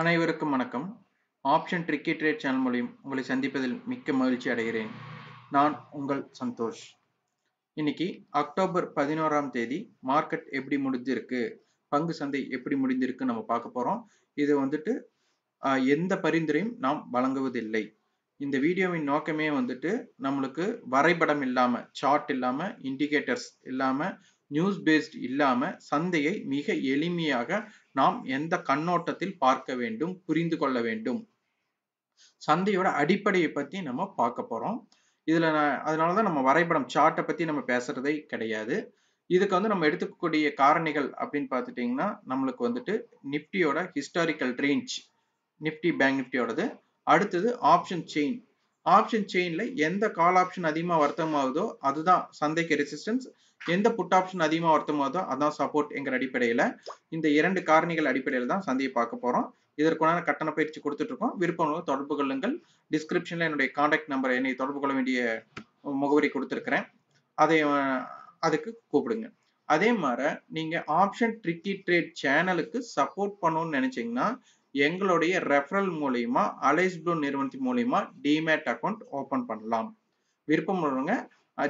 அனைவருக்கும் வணக்கம் option tricky trade channel மூலியம் உங்களை சந்திப்பதில் மிக்க மகிழ்ச்சி அடைகிறேன் நான் உங்கள் சந்தோஷ் இன்னைக்கு அக்டோபர் பதினோராம் தேதி மார்க்கெட் எப்படி முடிஞ்சிருக்கு பங்கு சந்தை எப்படி முடிந்திருக்கு நம்ம பார்க்க போகிறோம் இது வந்துட்டு எந்த பரிந்துரையும் நாம் வழங்குவதில்லை இந்த வீடியோவின் நோக்கமே வந்துட்டு நம்மளுக்கு வரைபடம் இல்லாமல் சார்ட் இல்லாமல் இண்டிகேட்டர்ஸ் இல்லாமல் நியூஸ் பேஸ்ட் இல்லாம சந்தையை மிக எளிமையாக நாம் எந்த கண்ணோட்டத்தில் பார்க்க வேண்டும் புரிந்து கொள்ள வேண்டும் சந்தையோட அடிப்படையை பத்தி நம்ம பார்க்க போறோம் இதுல அதனாலதான் நம்ம வரைபடம் சார்ட்டை பத்தி நம்ம பேசுறதே கிடையாது இதுக்கு வந்து நம்ம எடுத்துக்கக்கூடிய காரணிகள் அப்படின்னு பார்த்துட்டிங்கன்னா நம்மளுக்கு வந்துட்டு நிப்டியோட ஹிஸ்டாரிக்கல் ரேஞ்ச் நிப்டி பேங்க் நிப்டியோடது அடுத்தது ஆப்ஷன் செயின் ஆப்ஷன் செயின்ல எந்த கால் ஆப்ஷன் அதிகமாக வர்த்தமாகுதோ அதுதான் சந்தைக்கு ரெசிஸ்டன்ஸ் எந்த புட் ஆப்ஷன் அதிகமாக வர்த்தமாகுதோ அதான் சப்போர்ட் எங்கள் அடிப்படையில் இந்த இரண்டு காரணிகள் அடிப்படையில் தான் சந்தையை பார்க்க போகிறோம் இதற்குண்டான கட்டண பயிற்சி கொடுத்துட்டு இருக்கோம் விருப்பம் தொடர்பு கொள்ளுங்கள் டிஸ்கிரிப்ஷனில் என்னுடைய காண்டாக்ட் நம்பர் என்னை தொடர்பு கொள்ள வேண்டிய முகவரி கொடுத்துருக்குறேன் அதை அதுக்கு கூப்பிடுங்க அதே மாதிரி நீங்கள் ஆப்ஷன் ட்ரிக்கி ட்ரேட் சேனலுக்கு சப்போர்ட் பண்ணணும்னு நினச்சிங்கன்னா எங்களுடைய ரெஃபரல் மூலியமா அலைஸ் ப்ளூ நிறுவனத்தின் மூலியமா டிமேட் அக்கௌண்ட் ஓப்பன் பண்ணலாம் விருப்பம் உள்ளவங்க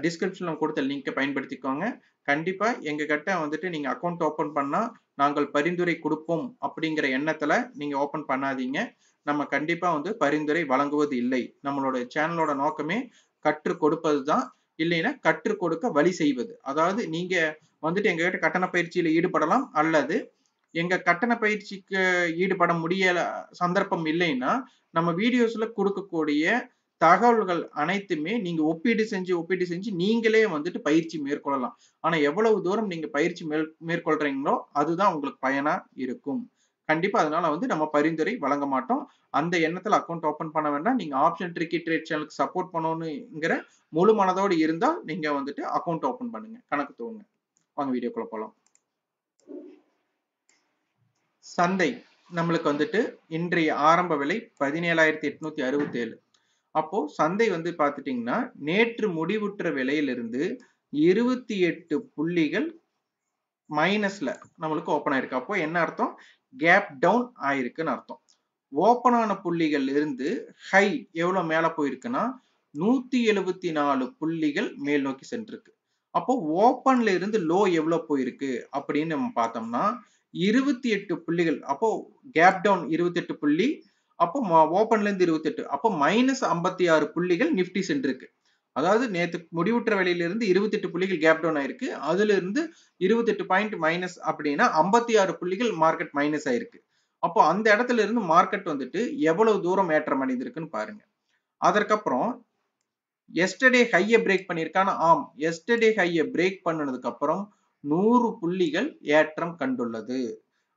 டிஸ்கிரிப்ஷன்ல கொடுத்த லிங்கை பயன்படுத்திக்கோங்க கண்டிப்பாக எங்க கிட்ட வந்துட்டு நீங்கள் அக்கௌண்ட் ஓப்பன் பண்ணால் நாங்கள் பரிந்துரை கொடுப்போம் அப்படிங்கிற எண்ணத்தில் நீங்கள் ஓப்பன் பண்ணாதீங்க நம்ம கண்டிப்பாக வந்து பரிந்துரை வழங்குவது இல்லை நம்மளோட சேனலோட நோக்கமே கற்றுக் கொடுப்பது தான் இல்லைன்னா கற்றுக் கொடுக்க வழி செய்வது அதாவது நீங்கள் வந்துட்டு எங்ககிட்ட கட்டண பயிற்சியில் ஈடுபடலாம் அல்லது எங்க கட்டண பயிற்சிக்கு ஈடுபட முடிய சந்தர்ப்பம் இல்லைன்னா நம்ம வீடியோஸ்ல கொடுக்கக்கூடிய தகவல்கள் அனைத்துமே நீங்க ஒப்பீடு செஞ்சு ஒப்பீடு செஞ்சு நீங்களே வந்துட்டு பயிற்சி மேற்கொள்ளலாம் ஆனா எவ்வளவு தூரம் நீங்க பயிற்சி மேற் மேற்கொள்றீங்களோ அதுதான் உங்களுக்கு பயனா இருக்கும் கண்டிப்பா அதனால வந்து நம்ம பரிந்துரை வழங்க மாட்டோம் அந்த எண்ணத்துல அக்கௌண்ட் ஓபன் பண்ண வேண்டாம் நீங்க ஆப்ஷன் ட்ரிக்கி ட்ரேட் சேனலுக்கு சப்போர்ட் பண்ணணுங்கிற முழு மனதோடு இருந்தால் நீங்க வந்துட்டு அக்கௌண்ட் ஓபன் பண்ணுங்க கணக்கு தூங்க வாங்க வீடியோக்குள்ள போலாம் சந்தை நம்மளுக்கு வந்துட்டு இன்றைய ஆரம்ப விலை பதினேழாயிரத்தி எட்நூத்தி அறுபத்தி ஏழு அப்போ சந்தை வந்து பாத்துட்டீங்கன்னா நேற்று முடிவுற்ற விலையிலிருந்து இருபத்தி எட்டு புள்ளிகள் மைனஸ்ல நம்மளுக்கு ஓப்பன் ஆயிருக்கு அப்போ என்ன அர்த்தம் கேப் டவுன் ஆயிருக்குன்னு அர்த்தம் ஓப்பன் ஆன புள்ளிகள் இருந்து ஹை எவ்வளவு மேல போயிருக்குன்னா நூத்தி எழுபத்தி நாலு புள்ளிகள் மேல் நோக்கி சென்றிருக்கு அப்போ ஓப்பன்ல இருந்து லோ எவ்வளவு போயிருக்கு அப்படின்னு நம்ம பார்த்தோம்னா இருபத்தி எட்டு புள்ளிகள் அப்போ கேப் டவுன் இருபத்தி எட்டு புள்ளி அப்போ ஓபன்ல இருந்து இருபத்தி எட்டு அப்போ மைனஸ் ஐம்பத்தி ஆறு புள்ளிகள் நிப்டி சென்றிருக்கு அதாவது நேற்று முடிவுற்ற வேலையிலிருந்து இருபத்தி எட்டு புள்ளிகள் கேப் டவுன் ஆயிருக்கு அதுல இருந்து இருபத்தி எட்டு பாயிண்ட் மைனஸ் அப்படின்னா ஐம்பத்தி ஆறு புள்ளிகள் மார்க்கெட் மைனஸ் ஆயிருக்கு அப்போ அந்த இடத்துல இருந்து மார்க்கெட் வந்துட்டு எவ்வளவு தூரம் ஏற்றம் அடைந்திருக்குன்னு பாருங்க அதற்கப்புறம் எஸ்டர்டே ஹையை பிரேக் பண்ணியிருக்கான ஆம் எஸ்டர்டே ஹையை பிரேக் பண்ணதுக்கு அப்புறம் நூறு புள்ளிகள் ஏற்றம் கண்டுள்ளது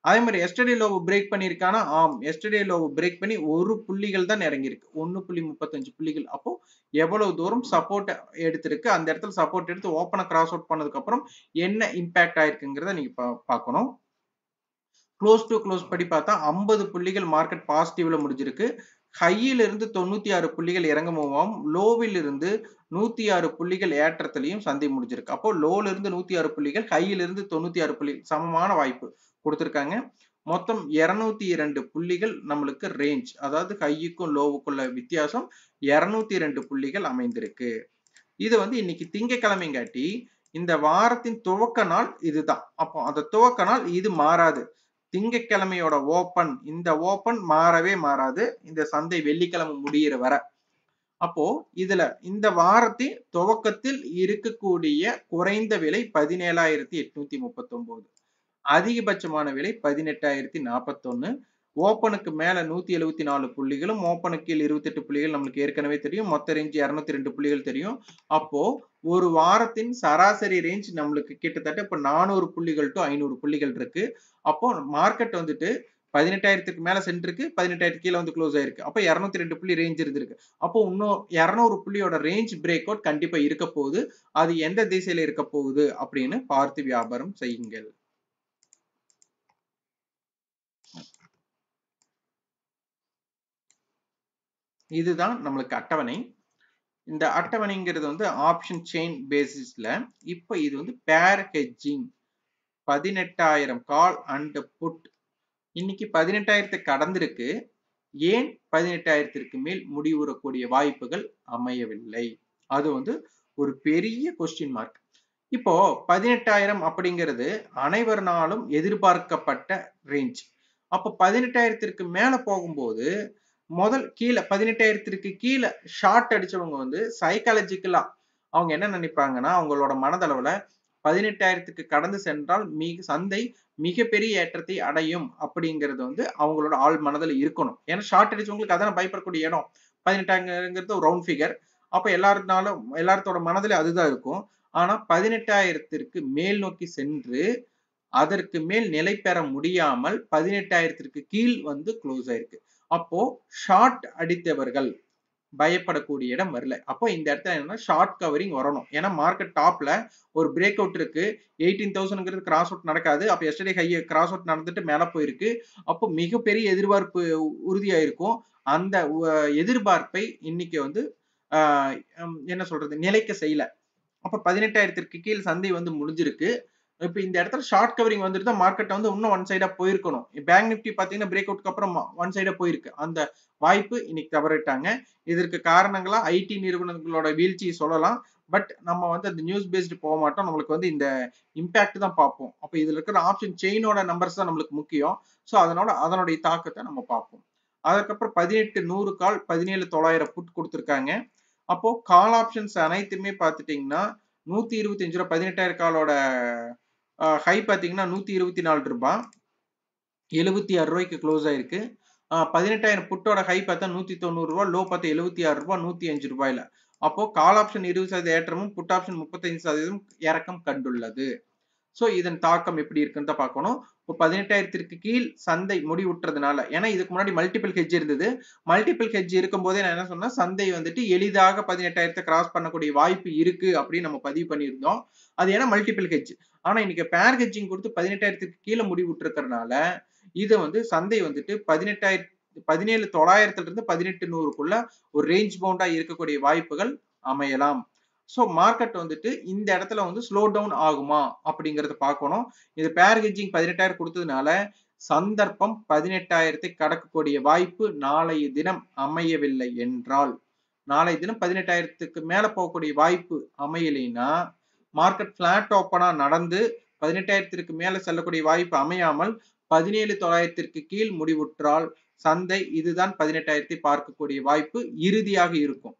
அதே மாதிரி எஸ்டர்டே லோவ் பிரேக் பண்ணியிருக்கானா ஆம் எஸ்டர்டே லோவ் பிரேக் பண்ணி ஒரு புள்ளிகள் தான் இறங்கியிருக்கு ஒன்று புள்ளி முப்பத்தஞ்சு புள்ளிகள் அப்போ எவ்வளவு தூரம் சப்போர்ட் எடுத்திருக்கு அந்த இடத்துல சப்போர்ட் எடுத்து ஓப்பனை கிராஸ் அவுட் பண்ணதுக்கப்புறம் என்ன இம்பேக்ட் ஆயிருக்குங்கிறத நீங்கள் பா பார்க்கணும் க்ளோஸ் டு க்ளோஸ் படி பார்த்தா ஐம்பது புள்ளிகள் மார்க்கெட் பாசிட்டிவ்ல முடிஞ்சிருக்கு ஹையிலிருந்து தொண்ணூத்தி ஆறு புள்ளிகள் இறங்குமாவும் லோவிலிருந்து நூத்தி ஆறு புள்ளிகள் ஏற்றத்திலையும் சந்தை முடிஞ்சிருக்கு அப்போ இருந்து நூத்தி ஆறு புள்ளிகள் ஹையிலிருந்து தொண்ணூத்தி ஆறு புள்ளி சமமான வாய்ப்பு கொடுத்துருக்காங்க மொத்தம் இருநூத்தி இரண்டு புள்ளிகள் நம்மளுக்கு ரேஞ்ச் அதாவது ஹையுக்கும் லோவுக்குள்ள வித்தியாசம் இருநூத்தி ரெண்டு புள்ளிகள் அமைந்திருக்கு இது வந்து இன்னைக்கு திங்கக்கிழமைங்காட்டி இந்த வாரத்தின் துவக்க நாள் இதுதான் அப்போ அந்த துவக்க நாள் இது மாறாது திங்கக்கிழமையோட ஓப்பன் இந்த ஓப்பன் மாறவே மாறாது இந்த சந்தை வெள்ளிக்கிழமை முடிகிற வர அப்போ இதுல இந்த வாரத்தின் துவக்கத்தில் இருக்கக்கூடிய குறைந்த விலை பதினேழாயிரத்தி எட்நூத்தி முப்பத்தி ஒன்பது அதிகபட்சமான விலை பதினெட்டாயிரத்தி நாற்பத்தொன்னு ஓப்பனுக்கு மேலே நூற்றி எழுபத்தி நாலு புள்ளிகளும் ஓப்பனுக்கு கீழ் இருபத்தெட்டு புள்ளிகள் நம்மளுக்கு ஏற்கனவே தெரியும் மொத்த ரேஞ்சு இரநூத்தி ரெண்டு புள்ளிகள் தெரியும் அப்போது ஒரு வாரத்தின் சராசரி ரேஞ்ச் நம்மளுக்கு கிட்டத்தட்ட இப்போ நானூறு புள்ளிகள் டு ஐநூறு புள்ளிகள் இருக்குது அப்போது மார்க்கெட் வந்துட்டு பதினெட்டாயிரத்துக்கு மேலே சென்றிருக்கு பதினெட்டாயிரத்து கீழே வந்து க்ளோஸ் ஆயிருக்கு அப்போ இரநூத்தி ரெண்டு புள்ளி ரேஞ்ச் இருந்திருக்கு அப்போ இன்னும் இரநூறு புள்ளியோட ரேஞ்ச் பிரேக் அவுட் கண்டிப்பாக இருக்க போகுது அது எந்த திசையில் இருக்க போகுது அப்படின்னு பார்த்து வியாபாரம் செய்யுங்கள் இதுதான் நம்மளுக்கு அட்டவணை இந்த அட்டவணைங்கிறது வந்து ஆப்ஷன் செயின் பேசிஸ்ல இப்போ இது வந்து பேர் ஹெட்ஜிங் பதினெட்டாயிரம் கால் அண்ட் புட் இன்னைக்கு பதினெட்டாயிரத்தை கடந்திருக்கு ஏன் பதினெட்டாயிரத்திற்கு மேல் முடிவுறக்கூடிய வாய்ப்புகள் அமையவில்லை அது வந்து ஒரு பெரிய கொஸ்டின் மார்க் இப்போ பதினெட்டாயிரம் அப்படிங்கிறது அனைவரனாலும் எதிர்பார்க்கப்பட்ட ரேஞ்ச் அப்போ பதினெட்டாயிரத்திற்கு மேல போகும்போது முதல் கீழே பதினெட்டாயிரத்திற்கு கீழே ஷார்ட் அடிச்சவங்க வந்து சைக்காலஜிக்கலா அவங்க என்ன நினைப்பாங்கன்னா அவங்களோட மனதளவுல பதினெட்டாயிரத்துக்கு கடந்து சென்றால் மிக சந்தை மிகப்பெரிய ஏற்றத்தை அடையும் அப்படிங்கிறது வந்து அவங்களோட ஆள் மனதில் இருக்கணும் ஏன்னா ஷார்ட் அடிச்சவங்களுக்கு அதான் பயப்படக்கூடிய இடம் ஒரு ரவுண்ட் ஃபிகர் அப்போ எல்லாருனாலும் எல்லாத்தோட மனதில் அதுதான் இருக்கும் ஆனால் பதினெட்டாயிரத்திற்கு மேல் நோக்கி சென்று அதற்கு மேல் நிலை பெற முடியாமல் பதினெட்டாயிரத்திற்கு கீழ் வந்து க்ளோஸ் ஆயிருக்கு அப்போ ஷார்ட் அடித்தவர்கள் பயப்படக்கூடிய இடம் வரல அப்போ இந்த இடத்துல என்னன்னா ஷார்ட் கவரிங் வரணும் ஏன்னா மார்க்கெட் டாப்ல ஒரு பிரேக் அவுட் இருக்கு எயிட்டீன் தௌசண்ட்ங்கிறது கிராஸ் அவுட் நடக்காது அப்போ எஸ்டர்டே ஹை கிராஸ் அவுட் நடந்துட்டு மேலே போயிருக்கு அப்போ மிகப்பெரிய எதிர்பார்ப்பு உறுதியாயிருக்கும் அந்த எதிர்பார்ப்பை இன்னைக்கு வந்து என்ன சொல்றது நிலைக்க செய்யல அப்போ பதினெட்டாயிரத்திற்கு கீழ் சந்தை வந்து முடிஞ்சிருக்கு இப்போ இந்த இடத்துல ஷார்ட் கவரிங் வந்துட்டு தான் மார்க்கெட் வந்து இன்னும் ஒன் சைடா போயிருக்கணும் பேங்க் நிஃப்டி பாத்தீங்கன்னா பிரேக் அவுட்க்கு அப்புறம் ஒன் சைடா போயிருக்கு அந்த வாய்ப்பு இன்னைக்கு தவறிட்டாங்க இதற்கு காரணங்களா ஐடி நிறுவனங்களோட வீழ்ச்சியை சொல்லலாம் பட் நம்ம வந்து அந்த நியூஸ் பேஸ்டு போக மாட்டோம் நம்மளுக்கு வந்து இந்த இம்பேக்ட் தான் பார்ப்போம் அப்போ இதுல இருக்கிற ஆப்ஷன் செயினோட நம்பர்ஸ் தான் நம்மளுக்கு முக்கியம் ஸோ அதனோட அதனுடைய தாக்கத்தை நம்ம பார்ப்போம் அதுக்கப்புறம் பதினெட்டு நூறு கால் பதினேழு தொள்ளாயிரம் புட் கொடுத்துருக்காங்க அப்போ கால் ஆப்ஷன்ஸ் அனைத்துமே பார்த்துட்டிங்கன்னா நூத்தி இருபத்தி அஞ்சு ரூபா பதினெட்டாயிரம் காலோட ஹை பார்த்தீங்கன்னா நூத்தி இருபத்தி நாலு ரூபாய் எழுபத்தி ஆறு ரூபாய்க்கு க்ளோஸ் ஆயிருக்கு பதினெட்டாயிரம் புட்டோட ஹை பார்த்தா நூத்தி தொண்ணூறு ரூபாய் லோ பார்த்தா எழுபத்தி ஆறு ரூபாய் நூத்தி அஞ்சு ரூபாயில அப்போ கால் ஆப்ஷன் இருபது சதவீத ஏற்றமும் புட் ஆப்ஷன் முப்பத்தஞ்சு சதவீதம் இறக்கம் கண்டுள்ளது ஸோ இதன் தாக்கம் எப்படி இருக்குன்னு தான் பார்க்கணும் இப்போ பதினெட்டாயிரத்திற்கு கீழ் சந்தை முடிவுற்றதுனால ஏன்னா இதுக்கு முன்னாடி மல்டிபிள் ஹெஜ் இருந்தது மல்டிபிள் ஹெஜ் இருக்கும்போதே நான் என்ன சொன்னேன் சந்தை வந்துட்டு எளிதாக பதினெட்டாயிரத்தை கிராஸ் பண்ணக்கூடிய வாய்ப்பு இருக்கு அப்படின்னு நம்ம பதிவு பண்ணியிருந்தோம் அது ஏன்னா மல்டிபிள் ஹெஜ் ஆனா இன்னைக்கு பேர் ஹெட்ஜிங் கொடுத்து பதினெட்டாயிரத்துக்கு கீழே முடிவுட்டு இதை வந்து சந்தை வந்துட்டு பதினெட்டாயிரத்து பதினேழு தொள்ளாயிரத்துல இருந்து பதினெட்டு நூறுக்குள்ள ஒரு ரேஞ்ச் பவுண்டா இருக்கக்கூடிய வாய்ப்புகள் அமையலாம் ஸோ மார்க்கெட் வந்துட்டு இந்த இடத்துல வந்து ஸ்லோ டவுன் ஆகுமா அப்படிங்கிறத பார்க்கணும் இது பேர் ஹெஜ்ஜிங் பதினெட்டாயிரம் கொடுத்ததுனால சந்தர்ப்பம் பதினெட்டாயிரத்தை கடக்கக்கூடிய வாய்ப்பு நாளைய தினம் அமையவில்லை என்றால் நாளைய தினம் பதினெட்டாயிரத்துக்கு மேல போகக்கூடிய வாய்ப்பு அமையலைன்னா மார்க்கெட் பிளாட் ஓப்பனாக நடந்து பதினெட்டாயிரத்திற்கு மேலே செல்லக்கூடிய வாய்ப்பு அமையாமல் பதினேழு தொள்ளாயிரத்திற்கு கீழ் முடிவுற்றால் சந்தை இதுதான் பதினெட்டாயிரத்தை பார்க்கக்கூடிய வாய்ப்பு இறுதியாக இருக்கும்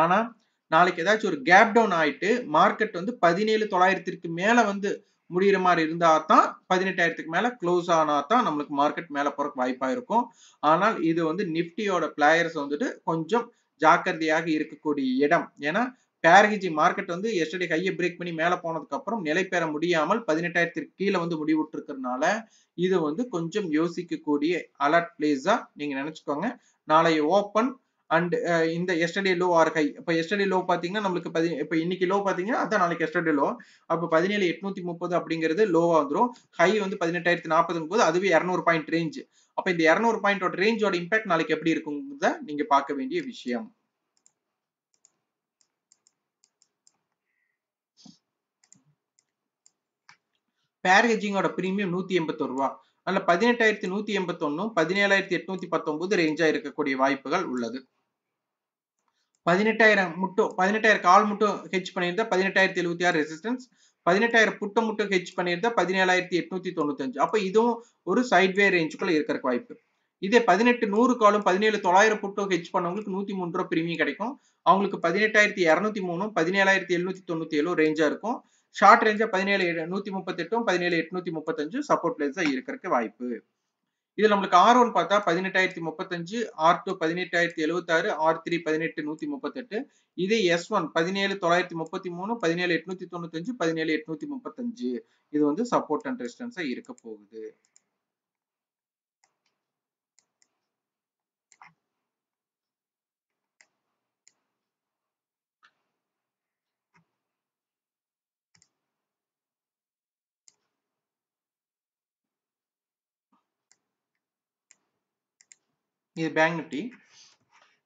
ஆனால் நாளைக்கு ஏதாச்சும் ஒரு கேப் டவுன் ஆயிட்டு மார்க்கெட் வந்து பதினேழு தொள்ளாயிரத்திற்கு மேலே வந்து முடிகிற மாதிரி இருந்தா தான் பதினெட்டாயிரத்துக்கு மேல க்ளோஸ் ஆனா தான் நம்மளுக்கு மார்க்கெட் மேல போறக்கு வாய்ப்பா இருக்கும் ஆனால் இது வந்து நிப்டியோட பிளேயர்ஸ் வந்துட்டு கொஞ்சம் ஜாக்கிரதையாக இருக்கக்கூடிய இடம் ஏன்னா கேரஹிஜி மார்க்கெட் வந்து எஸ்டர்டே ஹையை பிரேக் பண்ணி மேலே போனதுக்கு அப்புறம் நிலை பெற முடியாமல் பதினெட்டாயிரத்திற்கு கீழே வந்து முடிவுட்டிருக்கிறதுனால இது வந்து கொஞ்சம் யோசிக்கக்கூடிய அலர்ட் பிளேஸாக நீங்கள் நினச்சிக்கோங்க நாளைய ஓப்பன் அண்ட் இந்த எஸ்டர்டே லோ ஆர் ஹை இப்போ எஸ்டர்டே லோ பார்த்தீங்கன்னா நம்மளுக்கு பதி இப்போ இன்னைக்கு லோ பார்த்தீங்கன்னா அதான் நாளைக்கு எஸ்டர்டே லோ அப்போ பதினேழு எட்நூத்தி முப்பது அப்படிங்கிறது லோவாக வந்துடும் ஹை வந்து பதினெட்டாயிரத்தி நாற்பதுங்க போது அதுவே இரநூறு பாயிண்ட் ரேஞ்சு அப்போ இந்த இரநூறு பாயிண்டோட ரேஞ்சோட இம்பாக்ட் நாளைக்கு எப்படி இருக்குங்கிறத நீங்கள் பார்க்க வேண்டிய விஷயம் பேர் ஹெஜிங்கோட பிரீமியம் நூத்தி எண்பத்தொரு ரூபா அதில் பதினெட்டாயிரத்தி நூத்தி எண்பத்தொன்னும் பதினேழாயிரத்தி எட்நூத்தி பத்தொன்பது ரேஞ்சாக இருக்கக்கூடிய வாய்ப்புகள் உள்ளது பதினெட்டாயிரம் முட்டும் பதினெட்டாயிரம் கால் முட்டும் ஹெச் பண்ணியிருந்தா பதினெட்டாயிரத்தி எழுபத்தி ஆறு ரெசிஸ்டன்ஸ் பதினெட்டாயிரம் புட்ட முட்டும் ஹெச் பண்ணியிருந்தா பதினேழாயிரத்தி எட்நூத்தி தொண்ணூத்தஞ்சு அப்போ இதுவும் ஒரு சைட்வே ரேஞ்சுக்குள்ள இருக்கிற வாய்ப்பு இதே பதினெட்டு நூறு காலும் பதினேழு தொள்ளாயிரம் புட்டோ ஹெச் பண்ணவங்களுக்கு நூத்தி மூன்று ரூபா பிரீமியம் கிடைக்கும் அவங்களுக்கு பதினெட்டாயிரத்தி இரநூத்தி மூணும் பதினேழாயிரத்தி எழுநூத்தி தொண்ணூத்தி ஏழு ரேஞ்சா இருக்கும் ஷார்ட் ரேஞ்சா பதினேழு நூத்தி முப்பத்தி எட்டும் பதினேழு எட்நூத்தி முப்பத்தஞ்சு சப்போர்ட் பிளேஸா இருக்கிறதுக்கு வாய்ப்பு இதுல நம்மளுக்கு ஆர் ஒன் பார்த்தா பதினெட்டாயிரத்தி முப்பத்தஞ்சு ஆர் டூ பதினெட்டாயிரத்தி எழுபத்தாறு ஆர் த்ரீ பதினெட்டு நூத்தி முப்பத்தெட்டு இது எஸ் ஒன் பதினேழு தொள்ளாயிரத்தி முப்பத்தி மூணு பதினேழு எட்நூத்தி தொண்ணூத்தஞ்சு பதினேழு எட்நூத்தி முப்பத்தஞ்சு இது வந்து சப்போர்ட் அண்ட் ரெசிஸ்டன்ஸா இருக்க போகுது இது பேங்க் நிப்டி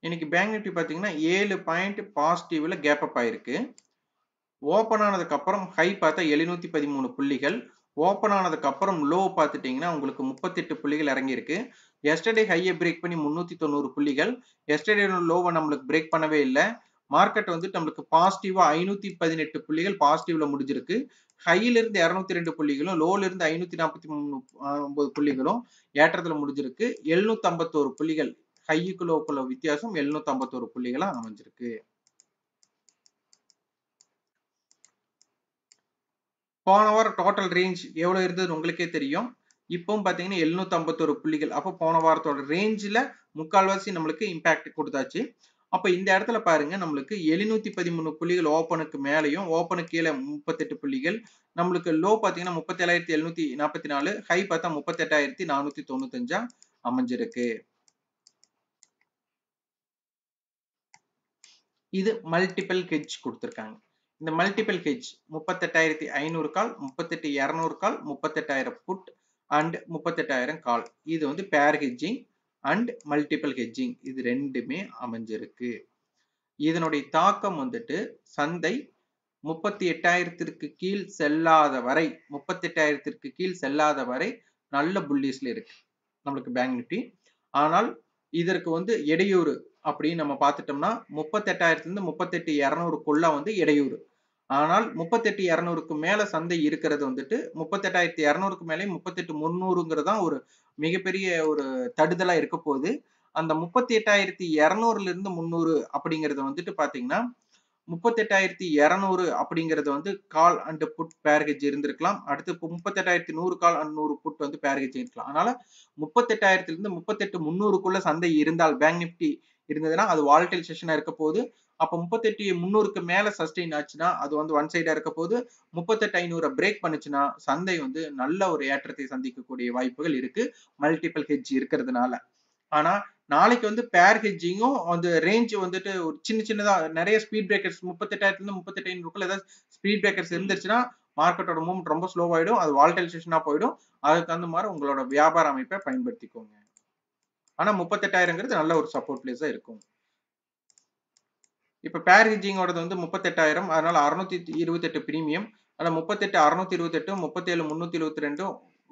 இன்னைக்கு பேங்க் நிப்டி பார்த்தீங்கன்னா ஏழு பாயிண்ட் பாசிட்டிவ்ல கேப் அப் ஆயிருக்கு ஓப்பன் ஆனதுக்கப்புறம் ஹை பார்த்தா எழுநூத்தி பதிமூணு புள்ளிகள் ஓப்பன் ஆனதுக்கப்புறம் லோ பார்த்துட்டீங்கன்னா உங்களுக்கு முப்பத்தெட்டு புள்ளிகள் இறங்கியிருக்கு எஸ்டர்டே ஹையை பிரேக் பண்ணி முந்நூற்றி தொண்ணூறு புள்ளிகள் எஸ்டர்டே லோவை நம்மளுக்கு பிரேக் பண்ணவே இல்லை மார்க்கெட் வந்துட்டு நம்மளுக்கு பாசிட்டிவாக ஐநூற்றி பதினெட்டு புள்ளிகள் பாசிட்டிவில் முடிஞ்சிருக்கு ஹையில இருந்து இருநூத்தி ரெண்டு புள்ளிகளும் லோல இருந்து ஐநூத்தி நாற்பத்தி மூணு ஒன்பது புள்ளிகளும் ஏற்றத்துல முடிஞ்சிருக்கு எழுநூத்தி ஐம்பத்தோரு புள்ளிகள் ஹையுக்கு லோக்குள்ள வித்தியாசம் எழுநூத்தி ஐம்பத்தோரு புள்ளிகளா அமைஞ்சிருக்கு போன வாரம் டோட்டல் ரேஞ்ச் எவ்வளவு இருந்ததுன்னு உங்களுக்கே தெரியும் இப்பவும் பாத்தீங்கன்னா எழுநூத்தி ஐம்பத்தோரு புள்ளிகள் அப்போ போன வாரத்தோட ரேஞ்சில முக்கால்வாசி நம்மளுக்கு இம்பாக்ட் கொடுத்தாச்சு அப்போ இந்த இடத்துல பாருங்க நம்மளுக்கு எழுநூத்தி பதிமூணு புள்ளிகள் ஓப்பனுக்கு மேலேயும் ஓப்பனுக்கு கீழே முப்பத்தெட்டு புள்ளிகள் நம்மளுக்கு லோ பார்த்தீங்கன்னா முப்பத்தேழாயிரத்தி எழுநூத்தி நாற்பத்தி நாலு ஹை பார்த்தா முப்பத்தெட்டாயிரத்தி நானூத்தி தொண்ணூத்தஞ்சா அமைஞ்சிருக்கு இது மல்டிபிள் ஹெஜ் கொடுத்துருக்காங்க இந்த மல்டிபிள் ஹெஜ் முப்பத்தெட்டாயிரத்தி ஐநூறு கால் முப்பத்தெட்டு இரநூறு கால் முப்பத்தெட்டாயிரம் புட் அண்ட் முப்பத்தெட்டாயிரம் கால் இது வந்து பேர் ஹெஜ்ஜிங் அண்ட் மல்டிபிள் ஹெட்ஜிங் இது ரெண்டுமே அமைஞ்சிருக்கு இதனுடைய தாக்கம் வந்துட்டு சந்தை முப்பத்தி எட்டாயிரத்திற்கு கீழ் செல்லாத வரை முப்பத்தி எட்டாயிரத்திற்கு கீழ் செல்லாத வரை நல்ல புள்ளிஸ்ல இருக்கு நம்மளுக்கு பேங்க் நிப்டி ஆனால் இதற்கு வந்து இடையூறு அப்படின்னு நம்ம பார்த்துட்டோம்னா முப்பத்தெட்டாயிரத்துலேருந்து முப்பத்தெட்டு இருநூறுக்குள்ள வந்து இடையூறு ஆனால் முப்பத்தெட்டு இரநூறுக்கு மேல சந்தை இருக்கிறது வந்துட்டு முப்பத்தெட்டாயிரத்தி இரநூறுக்கு மேலே முப்பத்தெட்டு முன்னூறுங்கிறது தான் ஒரு மிகப்பெரிய ஒரு தடுதலா இருக்க போகுது அந்த முப்பத்தி எட்டாயிரத்தி இரநூறுல இருந்து முந்நூறு அப்படிங்கறத வந்துட்டு பாத்தீங்கன்னா முப்பத்தெட்டாயிரத்தி இரநூறு அப்படிங்கறத வந்து கால் அண்ட் புட் பேரகேஜ் இருந்திருக்கலாம் அடுத்து முப்பத்தெட்டாயிரத்தி நூறு கால் அண்ட் நூறு புட் வந்து பேரகேஜ் இருக்கலாம் அதனால முப்பத்தெட்டாயிரத்துல இருந்து முப்பத்தெட்டு முன்னூறுக்குள்ள சந்தை இருந்தால் பேங்க் நிப்டி இருந்ததுன்னா அது வால்டைல் செஷனா இருக்க போகுது அப்போ முப்பத்தெட்டு முந்நூறுக்கு மேலே சஸ்டெயின் ஆச்சுன்னா அது வந்து ஒன் சைடாக இருக்க போது முப்பத்தெட்டு ஐநூறை பிரேக் பண்ணுச்சுன்னா சந்தை வந்து நல்ல ஒரு ஏற்றத்தை சந்திக்கக்கூடிய வாய்ப்புகள் இருக்கு மல்டிபிள் ஹெட்ஜ் இருக்கிறதுனால ஆனா நாளைக்கு வந்து பேர் ஹெஜ்ஜிங்கும் அந்த ரேஞ்ச் வந்துட்டு ஒரு சின்ன சின்னதா நிறைய ஸ்பீட் பிரேக்கர்ஸ் முப்பத்தெட்டாயிரத்துல இருந்து முப்பத்தெட்டு ஐநூறுக்குள்ள ஏதாவது ஸ்பீட் பிரேக்கர்ஸ் இருந்துச்சுன்னா மார்க்கெட்டோட மூவ்மெண்ட் ரொம்ப ஆயிடும் அது வால்டைசேஷனா போயிடும் அதுக்கு தகுந்த மாதிரி உங்களோட வியாபார அமைப்பை பயன்படுத்திக்கோங்க ஆனா முப்பத்தெட்டாயிரங்கிறது நல்ல ஒரு சப்போர்ட் பிளேஸா இருக்கும் இப்போ பேர் ஹெஜிங்கோடது வந்து முப்பத்தெட்டாயிரம் அதனால் அறுநூத்தி இருபத்தெட்டு ப்ரீமியம் அதில் முப்பத்தெட்டு அறுநூத்தி இருபத்தெட்டு முப்பத்தேழு முந்நூற்றி இருபத்தி ரெண்டு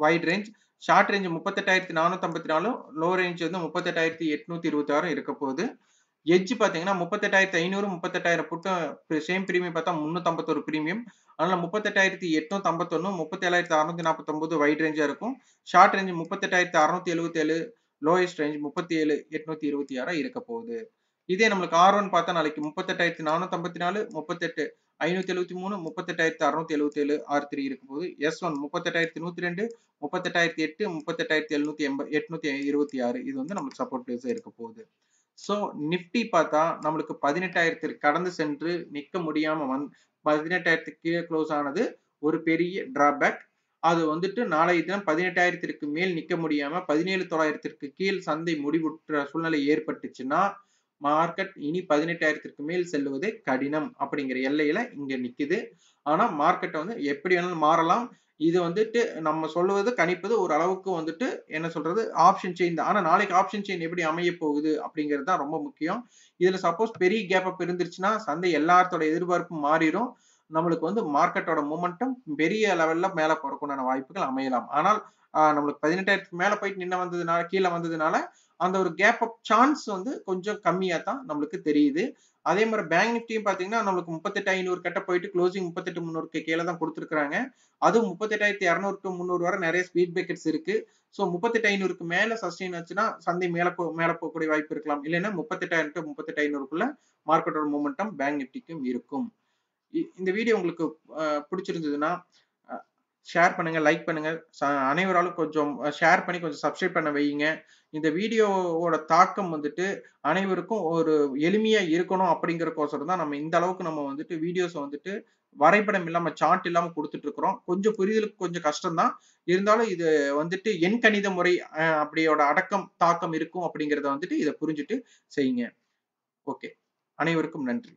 வைட் ரேஞ்ச் ஷார்ட் ரேஞ்ச் முப்பத்தெட்டாயிரத்தி நானூற்றம்பத்தி நாலும் லோ ரேஞ்ச் வந்து முப்பத்தெட்டாயிரத்தி எட்நூத்தி இருபத்தாறும் இருக்க போகுது எஜ்ஜு பார்த்தீங்கன்னா முப்பத்தெட்டாயிரத்தி ஐநூறு முப்பத்தெட்டாயிரம் புட்டும் சேம் ப்ரீமியம் பார்த்தா முந்நூற்றம்பத்தொரு ப்ரீமியம் அதனால் முப்பத்தெட்டாயிரத்தி எட்நூத்தி ஐம்பத்தொன்று முப்பத்தேழாயிரத்தி அறுநூத்தி நாற்பத்தொம்பது வைட் ரேஞ்சாக இருக்கும் ஷார்ட் ரேஞ்ச் முப்பத்தெட்டாயிரத்தி அறுநூத்தி எழுபத்தேழு லோயஸ்ட் ரேஞ்ச் முப்பத்தி ஏழு எட்நூத்தி இருபத்தி ஆறாக இருக்க போகுது இதே நம்மளுக்கு ஆர் ஒன் பார்த்தா நாளைக்கு முப்பத்தெட்டாயிரத்தி நானூத்தி நாலு முப்பத்தெட்டு ஐநூத்தி எழுபத்தி மூணு முப்பத்தெட்டாயிரத்தி அறுநூத்தி எழுபத்தி ஏழு ஆர் த்ரீ இருக்கும் போது எஸ் ஒன் முப்பத்தெட்டாயிரத்தி நூத்தி ரெண்டு முப்பத்தெட்டாயிரத்தி எட்டு முப்பத்தெட்டாயிரத்தி எழுநூத்தி எண்பது எட்நூத்தி இருபத்தி ஆறு இது வந்து நம்மளுக்கு சப்போர்ட் பிளேஸா இருக்க போகுது ஸோ நிஃப்டி பார்த்தா நம்மளுக்கு பதினெட்டாயிரத்தி கடந்து சென்று நிற்க முடியாம வந் பதினெட்டாயிரத்துக்கு கீழே க்ளோஸ் ஆனது ஒரு பெரிய டிராபேக் அது வந்துட்டு நாளைய தினம் பதினெட்டாயிரத்திற்கு மேல் நிற்க முடியாம பதினேழு தொள்ளாயிரத்திற்கு கீழ் சந்தை முடிவுற்ற சூழ்நிலை ஏற்பட்டுச்சுன்னா மார்க்கெட் இனி பதினெட்டாயிரத்திற்கு மேல் செல்லுவது கடினம் அப்படிங்கிற எல்லையில இங்க நிக்குது ஆனா மார்க்கெட்டை வந்து எப்படி வேணாலும் மாறலாம் இது வந்துட்டு நம்ம சொல்லுவது கணிப்பது ஒரு அளவுக்கு வந்துட்டு என்ன சொல்றது ஆப்ஷன் செயின் தான் ஆனா நாளைக்கு ஆப்ஷன் செயின் எப்படி அமைய போகுது அப்படிங்கிறது தான் ரொம்ப முக்கியம் இதுல சப்போஸ் பெரிய கேப் அப் இருந்துச்சுன்னா சந்தை எல்லாத்தோட எதிர்பார்ப்பும் மாறிடும் நம்மளுக்கு வந்து மார்க்கெட்டோட மூமெண்ட்டும் பெரிய லெவல்ல மேல போறக்குண்டான வாய்ப்புகள் அமையலாம் ஆனால் நம்மளுக்கு பதினெட்டாயிரத்துக்கு மேல போயிட்டு நின்று வந்ததுனால கீழே வந்ததுனால அந்த ஒரு கேப் அப் சான்ஸ் வந்து கொஞ்சம் கம்மியா தான் நம்மளுக்கு தெரியுது அதே மாதிரி பேங்க் நிப்டியும் பாத்தீங்கன்னா நம்மளுக்கு முப்பத்தெட்டு ஐநூறு கிட்ட போயிட்டு க்ளோசிங் முப்பத்தெட்டு முந்நூறுக்கு கீழே தான் கொடுத்துருக்காங்க அதுவும் முப்பத்தெட்டாயிரத்தி இரநூறு டு முந்நூறு வரை நிறைய ஸ்பீட் பேக்கெட்ஸ் இருக்கு ஸோ முப்பத்தெட்டு ஐநூறுக்கு மேல சஸ்டெயின் ஆச்சுன்னா சந்தை மேல போ மேல போகக்கூடிய வாய்ப்பு இருக்கலாம் இல்லைன்னா முப்பத்தெட்டாயிரம் டு முப்பத்தெட்டு ஐநூறுக்குள்ள மார்க்கெட்டோட மூமெண்டம் பேங்க் நிப்டிக்கும் இருக்கும் இந்த வீடியோ உங்களுக்கு பிடிச்சிருந்ததுன்னா ஷேர் பண்ணுங்கள் லைக் பண்ணுங்கள் அனைவராலும் கொஞ்சம் ஷேர் பண்ணி கொஞ்சம் சப்ஸ்கிரைப் பண்ண வைங்க இந்த வீடியோவோட தாக்கம் வந்துட்டு அனைவருக்கும் ஒரு எளிமையாக இருக்கணும் அப்படிங்கிறக்கோசரம் தான் நம்ம இந்த அளவுக்கு நம்ம வந்துட்டு வீடியோஸை வந்துட்டு வரைபடம் இல்லாமல் சாட் இல்லாமல் கொடுத்துட்டு இருக்கிறோம் கொஞ்சம் புரிதலுக்கு கொஞ்சம் கஷ்டம்தான் இருந்தாலும் இது வந்துட்டு என் கணித முறை அப்படியோட அடக்கம் தாக்கம் இருக்கும் அப்படிங்கிறத வந்துட்டு இதை புரிஞ்சுட்டு செய்யுங்க ஓகே அனைவருக்கும் நன்றி